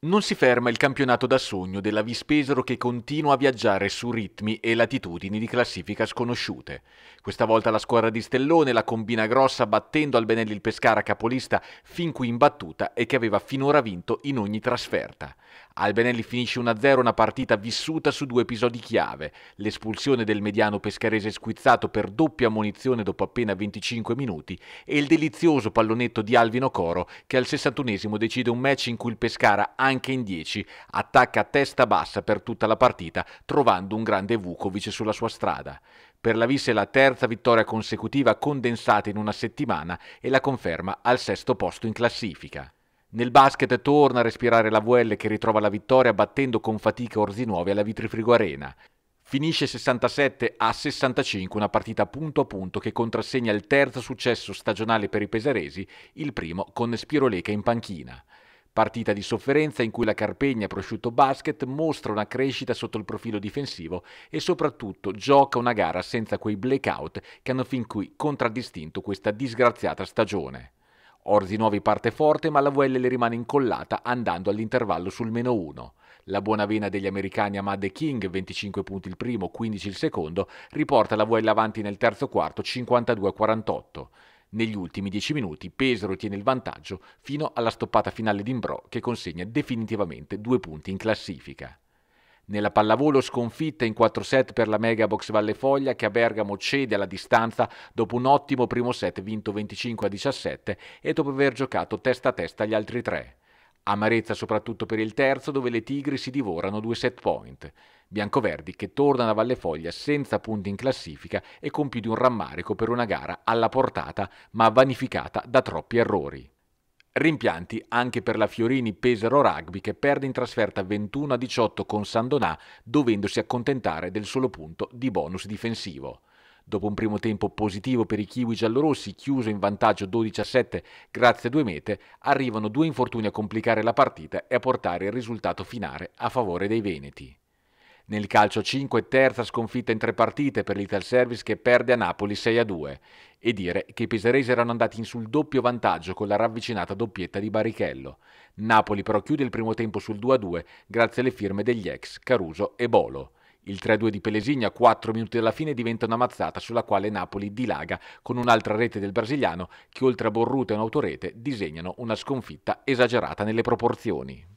Non si ferma il campionato da sogno della Vispesero che continua a viaggiare su ritmi e latitudini di classifica sconosciute. Questa volta la squadra di Stellone la combina grossa battendo al Benelli il Pescara capolista fin qui imbattuta e che aveva finora vinto in ogni trasferta. Albenelli finisce 1-0 una partita vissuta su due episodi chiave, l'espulsione del mediano pescarese squizzato per doppia munizione dopo appena 25 minuti e il delizioso pallonetto di Alvino Coro che al 61 decide un match in cui il Pescara ha anche in 10, attacca a testa bassa per tutta la partita, trovando un grande Vukovic sulla sua strada. Per la Visse è la terza vittoria consecutiva condensata in una settimana e la conferma al sesto posto in classifica. Nel basket torna a respirare la VL che ritrova la vittoria battendo con fatica Orzinuovi alla Vitrifrigo Arena. Finisce 67 a 65, una partita punto a punto che contrassegna il terzo successo stagionale per i pesaresi, il primo con Spiroleca in panchina. Partita di sofferenza in cui la Carpegna Prosciutto Basket mostra una crescita sotto il profilo difensivo e soprattutto gioca una gara senza quei blackout che hanno fin qui contraddistinto questa disgraziata stagione. Orzi Nuovi parte forte ma la VL le rimane incollata andando all'intervallo sul meno 1. La buona vena degli americani Ahmad e King, 25 punti il primo, 15 il secondo, riporta la VL avanti nel terzo quarto, 52 48. Negli ultimi 10 minuti Pesaro tiene il vantaggio fino alla stoppata finale di Imbro che consegna definitivamente due punti in classifica. Nella pallavolo sconfitta in 4 set per la Mega Box Valle Foglia che a Bergamo cede alla distanza dopo un ottimo primo set vinto 25 a 17 e dopo aver giocato testa a testa gli altri tre. Amarezza soprattutto per il terzo dove le Tigri si divorano due set point. Biancoverdi che tornano a Valle Foglia senza punti in classifica e con più di un rammarico per una gara alla portata ma vanificata da troppi errori. Rimpianti anche per la Fiorini Pesaro Rugby che perde in trasferta 21-18 con Sandonà dovendosi accontentare del solo punto di bonus difensivo. Dopo un primo tempo positivo per i kiwi giallorossi, chiuso in vantaggio 12-7 grazie a due mete, arrivano due infortuni a complicare la partita e a portare il risultato finale a favore dei veneti. Nel calcio 5 terza sconfitta in tre partite per l'Ital Service che perde a Napoli 6-2 e dire che i peseresi erano andati in sul doppio vantaggio con la ravvicinata doppietta di Barichello. Napoli però chiude il primo tempo sul 2-2 grazie alle firme degli ex Caruso e Bolo. Il 3-2 di Pelesigna, 4 minuti dalla fine, diventa una mazzata sulla quale Napoli dilaga con un'altra rete del brasiliano che oltre a Borruta e un'autorete disegnano una sconfitta esagerata nelle proporzioni.